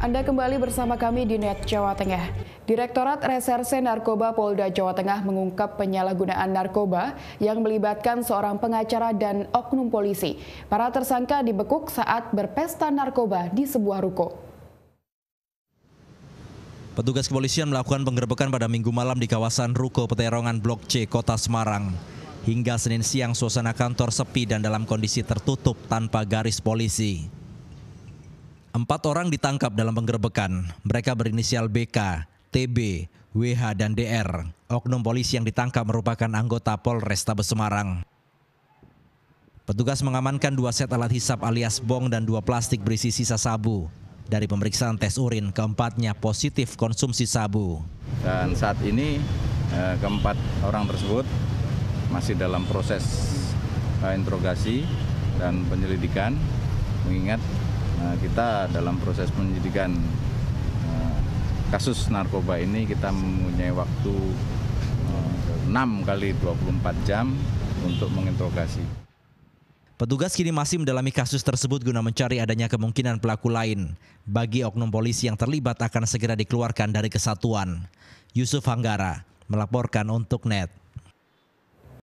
Anda kembali bersama kami di Net Jawa Tengah. Direktorat Reserse Narkoba Polda Jawa Tengah mengungkap penyalahgunaan narkoba yang melibatkan seorang pengacara dan oknum polisi. Para tersangka dibekuk saat berpesta narkoba di sebuah ruko. Petugas kepolisian melakukan penggerbekan pada minggu malam di kawasan Ruko Peterongan Blok C, Kota Semarang. Hingga Senin siang, suasana kantor sepi dan dalam kondisi tertutup tanpa garis polisi. Empat orang ditangkap dalam penggerbekan. Mereka berinisial BK, TB, WH, dan DR. Oknum polisi yang ditangkap merupakan anggota Polrestabes Semarang. Petugas mengamankan dua set alat hisap alias bong dan dua plastik berisi sisa sabu. Dari pemeriksaan tes urin, keempatnya positif konsumsi sabu. Dan saat ini eh, keempat orang tersebut masih dalam proses eh, interogasi dan penyelidikan mengingat Eh, kita dalam proses penyidikan eh, kasus narkoba ini kita mempunyai waktu 6 eh, kali 24 jam untuk menginterogasi. Petugas kini masih mendalami kasus tersebut guna mencari adanya kemungkinan pelaku lain. Bagi oknum polisi yang terlibat akan segera dikeluarkan dari kesatuan. Yusuf Hanggara melaporkan untuk NET.